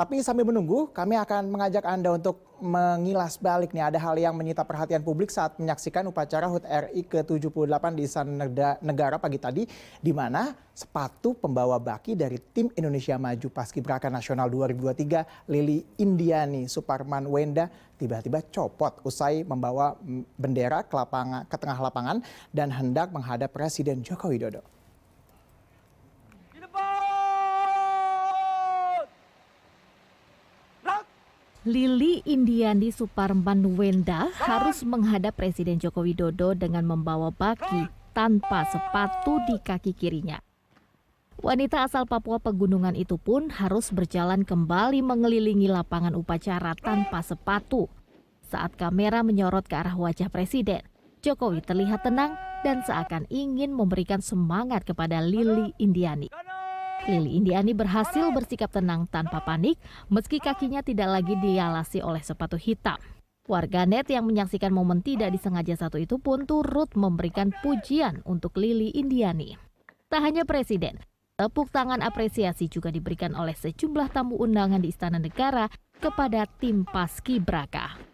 Tapi sambil menunggu, kami akan mengajak Anda untuk mengilas balik nih ada hal yang menyita perhatian publik saat menyaksikan upacara HUT RI ke-78 di Istana Negara pagi tadi di mana sepatu pembawa baki dari tim Indonesia Maju Paskibraka Nasional 2023 Lili Indiani Suparman Wenda tiba-tiba copot usai membawa bendera ke, lapangan, ke tengah lapangan dan hendak menghadap Presiden Joko Widodo. Lili Indiani Suparman Wenda harus menghadap Presiden Joko Widodo dengan membawa baki tanpa sepatu di kaki kirinya. Wanita asal Papua Pegunungan itu pun harus berjalan kembali mengelilingi lapangan upacara tanpa sepatu. Saat kamera menyorot ke arah wajah Presiden, Jokowi terlihat tenang dan seakan ingin memberikan semangat kepada Lili Indiani. Lili Indiani berhasil bersikap tenang tanpa panik meski kakinya tidak lagi dialasi oleh sepatu hitam. Warganet yang menyaksikan momen tidak disengaja satu itu pun turut memberikan pujian untuk Lili Indiani. Tak hanya presiden, tepuk tangan apresiasi juga diberikan oleh sejumlah tamu undangan di Istana Negara kepada tim Paski Braka.